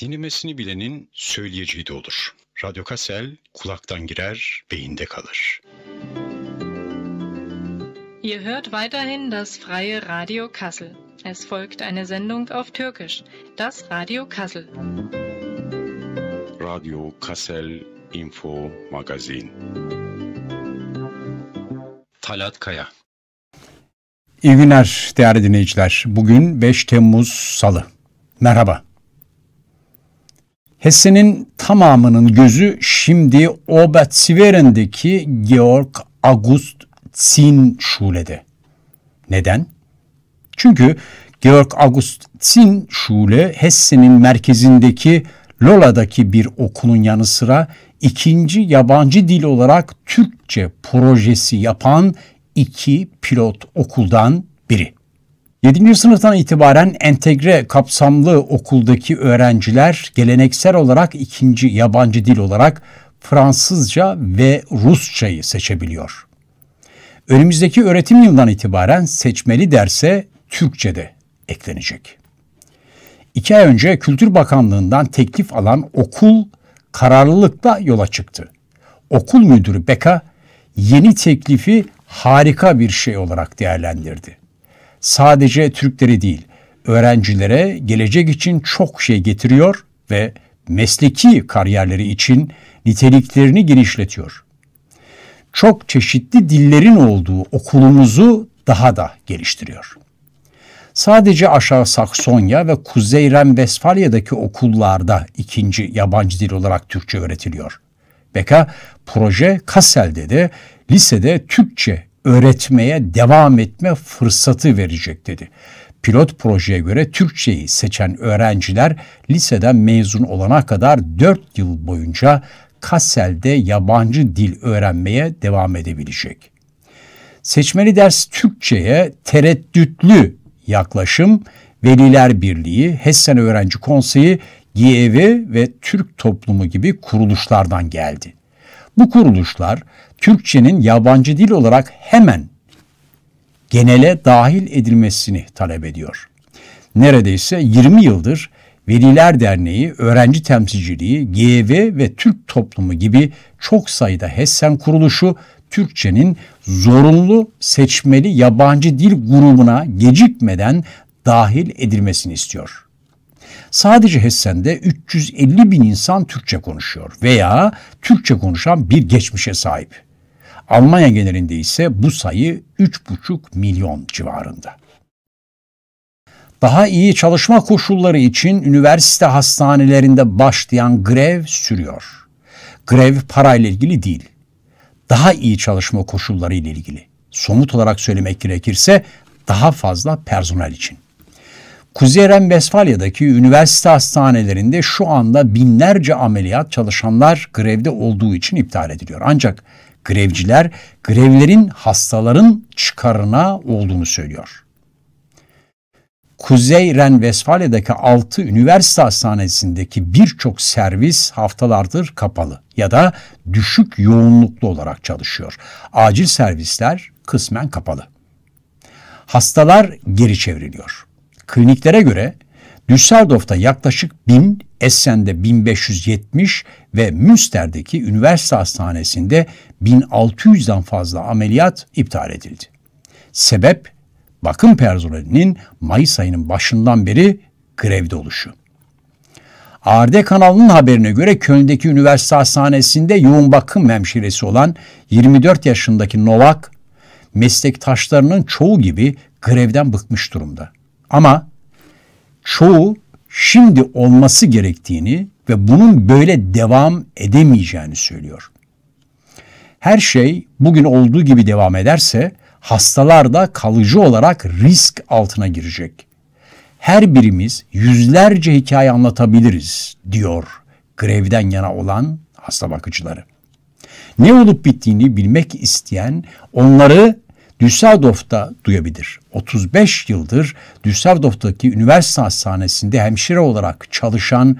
dinlemesini bilenin söyleyeceği de olur. Radyo Kasel kulaktan girer, beyinde kalır. Ihr hört weiterhin das freie Radio Kassel. Es folgt eine Sendung auf Türkisch, das Radio Kassel. Radio Kassel Info Magazin. Talat Kaya İyi günler değerli dinleyiciler. Bugün 5 Temmuz Salı. Merhaba. Hesse'nin tamamının gözü şimdi Obertzweren'deki Georg August Zinn Şule'de. Neden? Çünkü Georg August Zinn Şule Hesse'nin merkezindeki Lola'daki bir okulun yanı sıra ikinci yabancı dil olarak Türkçe projesi yapan iki pilot okuldan 7. sınıftan itibaren entegre kapsamlı okuldaki öğrenciler geleneksel olarak ikinci yabancı dil olarak Fransızca ve Rusçayı seçebiliyor. Önümüzdeki öğretim yılından itibaren seçmeli derse Türkçe de eklenecek. İki ay önce Kültür Bakanlığı'ndan teklif alan okul kararlılıkla yola çıktı. Okul müdürü Beka yeni teklifi harika bir şey olarak değerlendirdi sadece Türkleri değil, öğrencilere gelecek için çok şey getiriyor ve mesleki kariyerleri için niteliklerini genişletiyor. Çok çeşitli dillerin olduğu okulumuzu daha da geliştiriyor. Sadece Aşağı Saksonya ve Kuzey Renvesfalya'daki okullarda ikinci yabancı dil olarak Türkçe öğretiliyor. Beka proje Kassel'de de lisede Türkçe öğretmeye devam etme fırsatı verecek dedi. Pilot projeye göre Türkçeyi seçen öğrenciler liseden mezun olana kadar 4 yıl boyunca Kassel'de yabancı dil öğrenmeye devam edebilecek. Seçmeli ders Türkçe'ye tereddütlü yaklaşım Veliler Birliği, Hessen Öğrenci Konseyi, GEV ve Türk Toplumu gibi kuruluşlardan geldi. Bu kuruluşlar Türkçenin yabancı dil olarak hemen genele dahil edilmesini talep ediyor. Neredeyse 20 yıldır Veliler Derneği, Öğrenci Temsilciliği, GV ve Türk Toplumu gibi çok sayıda HESSEN kuruluşu Türkçenin zorunlu seçmeli yabancı dil grubuna gecikmeden dahil edilmesini istiyor. Sadece Hessen'de 350 bin insan Türkçe konuşuyor veya Türkçe konuşan bir geçmişe sahip. Almanya genelinde ise bu sayı 3,5 milyon civarında. Daha iyi çalışma koşulları için üniversite hastanelerinde başlayan grev sürüyor. Grev parayla ilgili değil. Daha iyi çalışma koşulları ile ilgili. Somut olarak söylemek gerekirse daha fazla personel için. Kuzey Ren Vesfalya'daki üniversite hastanelerinde şu anda binlerce ameliyat çalışanlar grevde olduğu için iptal ediliyor. Ancak grevciler grevlerin hastaların çıkarına olduğunu söylüyor. Kuzey Ren Vesfalya'daki 6 üniversite hastanesindeki birçok servis haftalardır kapalı ya da düşük yoğunluklu olarak çalışıyor. Acil servisler kısmen kapalı. Hastalar geri çevriliyor. Kliniklere göre Düsseldorf'ta yaklaşık 1000, Essen'de 1570 ve Münster'deki üniversite hastanesinde 1600'den fazla ameliyat iptal edildi. Sebep bakım personelinin Mayıs ayının başından beri grevde oluşu. ARD kanalının haberine göre Köln'deki üniversite hastanesinde yoğun bakım memşiresi olan 24 yaşındaki Novak, meslektaşlarının çoğu gibi grevden bıkmış durumda. Ama çoğu şimdi olması gerektiğini ve bunun böyle devam edemeyeceğini söylüyor. Her şey bugün olduğu gibi devam ederse hastalar da kalıcı olarak risk altına girecek. Her birimiz yüzlerce hikaye anlatabiliriz diyor grevden yana olan hasta bakıcıları. Ne olup bittiğini bilmek isteyen onları Düsseldorf'ta duyabilir. 35 yıldır Düsseldorf'taki üniversite hastanesinde hemşire olarak çalışan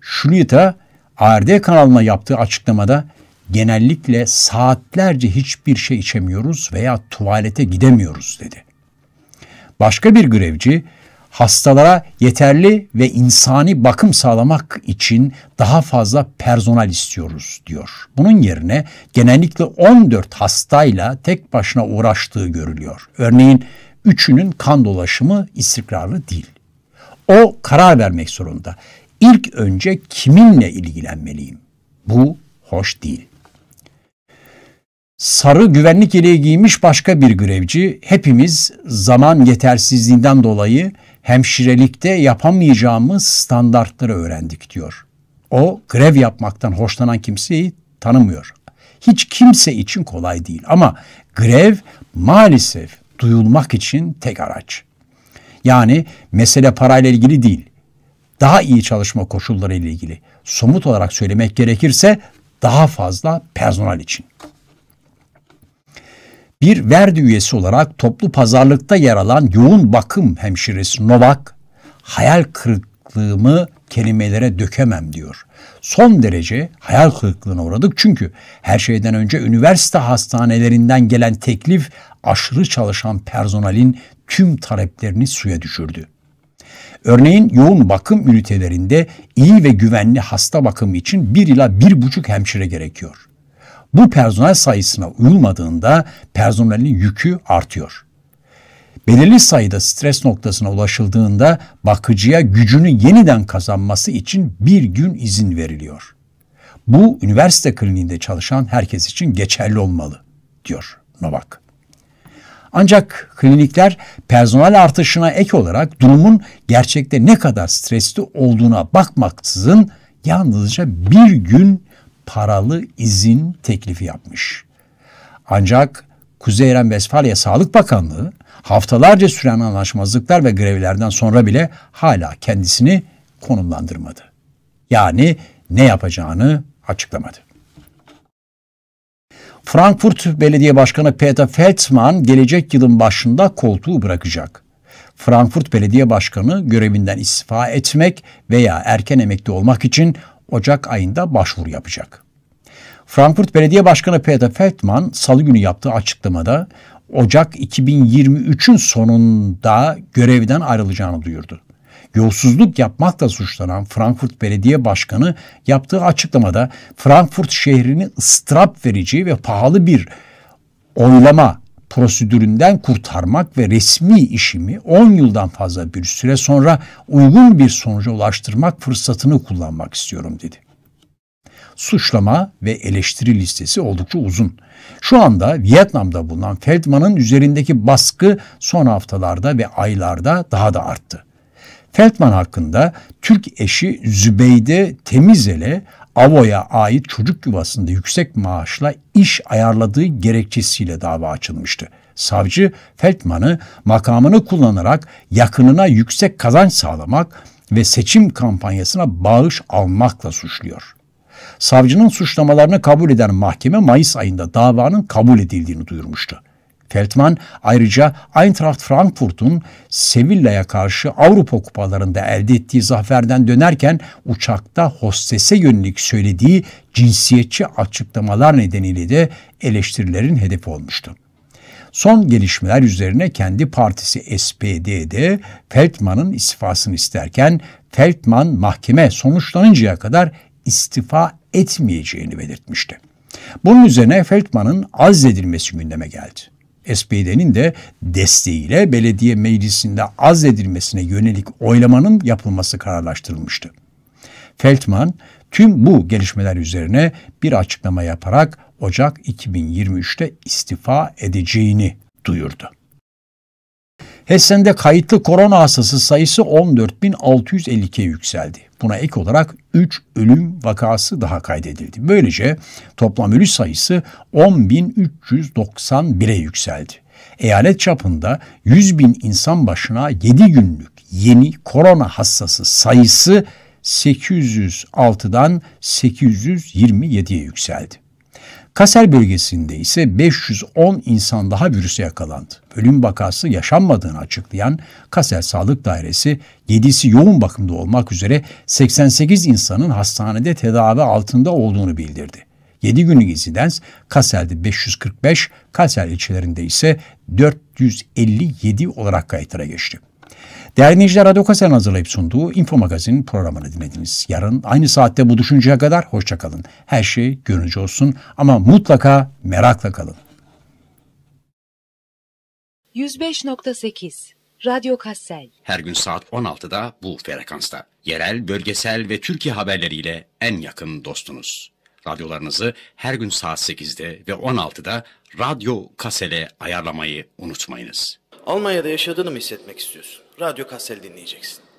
Schluter, ARD kanalına yaptığı açıklamada genellikle saatlerce hiçbir şey içemiyoruz veya tuvalete gidemiyoruz dedi. Başka bir grevci hastalara yeterli ve insani bakım sağlamak için daha fazla personel istiyoruz diyor. Bunun yerine genellikle 14 hastayla tek başına uğraştığı görülüyor. Örneğin üçünün kan dolaşımı istikrarlı değil. O karar vermek zorunda. İlk önce kiminle ilgilenmeliyim? Bu hoş değil. Sarı güvenlik yeleği giymiş başka bir görevci hepimiz zaman yetersizliğinden dolayı hemşirelikte yapamayacağımız standartları öğrendik diyor. O grev yapmaktan hoşlanan kimseyi tanımıyor. Hiç kimse için kolay değil ama grev maalesef duyulmak için tek araç. Yani mesele parayla ilgili değil. Daha iyi çalışma koşulları ile ilgili. Somut olarak söylemek gerekirse daha fazla personel için bir verdi üyesi olarak toplu pazarlıkta yer alan yoğun bakım hemşiresi Novak, hayal kırıklığımı kelimelere dökemem diyor. Son derece hayal kırıklığına uğradık çünkü her şeyden önce üniversite hastanelerinden gelen teklif aşırı çalışan personelin tüm taleplerini suya düşürdü. Örneğin yoğun bakım ünitelerinde iyi ve güvenli hasta bakımı için bir ila bir buçuk hemşire gerekiyor. Bu personel sayısına uyulmadığında personelin yükü artıyor. Belirli sayıda stres noktasına ulaşıldığında bakıcıya gücünü yeniden kazanması için bir gün izin veriliyor. Bu üniversite kliniğinde çalışan herkes için geçerli olmalı, diyor Novak. Ancak klinikler personel artışına ek olarak durumun gerçekte ne kadar stresli olduğuna bakmaksızın yalnızca bir gün paralı izin teklifi yapmış. Ancak Kuzey Eren Vesfalya Sağlık Bakanlığı haftalarca süren anlaşmazlıklar ve grevlerden sonra bile hala kendisini konumlandırmadı. Yani ne yapacağını açıklamadı. Frankfurt Belediye Başkanı Peter Feldman gelecek yılın başında koltuğu bırakacak. Frankfurt Belediye Başkanı görevinden istifa etmek veya erken emekli olmak için Ocak ayında başvuru yapacak. Frankfurt Belediye Başkanı Peter Feldman salı günü yaptığı açıklamada Ocak 2023'ün sonunda görevden ayrılacağını duyurdu. Yolsuzluk yapmakla suçlanan Frankfurt Belediye Başkanı yaptığı açıklamada Frankfurt şehrini ıstırap verici ve pahalı bir oylama prosedüründen kurtarmak ve resmi işimi 10 yıldan fazla bir süre sonra uygun bir sonuca ulaştırmak fırsatını kullanmak istiyorum dedi. Suçlama ve eleştiri listesi oldukça uzun. Şu anda Vietnam'da bulunan Feldman'ın üzerindeki baskı son haftalarda ve aylarda daha da arttı. Feldman hakkında Türk eşi Zübeyde Temizel'e AVO'ya ait çocuk yuvasında yüksek maaşla iş ayarladığı gerekçesiyle dava açılmıştı. Savcı Feldman'ı makamını kullanarak yakınına yüksek kazanç sağlamak ve seçim kampanyasına bağış almakla suçluyor. Savcının suçlamalarını kabul eden mahkeme Mayıs ayında davanın kabul edildiğini duyurmuştu. Keltman ayrıca Eintracht Frankfurt'un Sevilla'ya karşı Avrupa kupalarında elde ettiği zaferden dönerken uçakta hostese yönelik söylediği cinsiyetçi açıklamalar nedeniyle de eleştirilerin hedefi olmuştu. Son gelişmeler üzerine kendi partisi SPD'de Feldman'ın istifasını isterken Feldman mahkeme sonuçlanıncaya kadar istifa etmeyeceğini belirtmişti. Bunun üzerine Feldman'ın azledilmesi gündeme geldi. SPD'nin de desteğiyle belediye meclisinde azledilmesine yönelik oylamanın yapılması kararlaştırılmıştı. Feltman tüm bu gelişmeler üzerine bir açıklama yaparak Ocak 2023'te istifa edeceğini duyurdu. Hessen'de kayıtlı korona hastası sayısı 14.652'ye yükseldi. Buna ek olarak 3 ölüm vakası daha kaydedildi. Böylece toplam ölü sayısı 10.391'e yükseldi. Eyalet çapında 100 bin insan başına 7 günlük yeni korona hastası sayısı 806'dan 827'ye yükseldi. Kaser bölgesinde ise 510 insan daha virüse yakalandı. Ölüm vakası yaşanmadığını açıklayan Kaser Sağlık Dairesi 7'si yoğun bakımda olmak üzere 88 insanın hastanede tedavi altında olduğunu bildirdi. 7 günlük insidans Kasel'de 545, Kasel ilçelerinde ise 457 olarak kayıtlara geçti. Değerli dinleyiciler Radyo Kaser'in hazırlayıp sunduğu Info Magazin programını dinlediniz. Yarın aynı saatte bu düşünceye kadar hoşçakalın. Her şey görünce olsun ama mutlaka merakla kalın. 105.8 Radyo Kassel. Her gün saat 16'da bu frekansta. Yerel, bölgesel ve Türkiye haberleriyle en yakın dostunuz. Radyolarınızı her gün saat 8'de ve 16'da Radyo Kassel'e ayarlamayı unutmayınız. Almanya'da yaşadığını mı hissetmek istiyorsun? radyo kassel dinleyeceksin.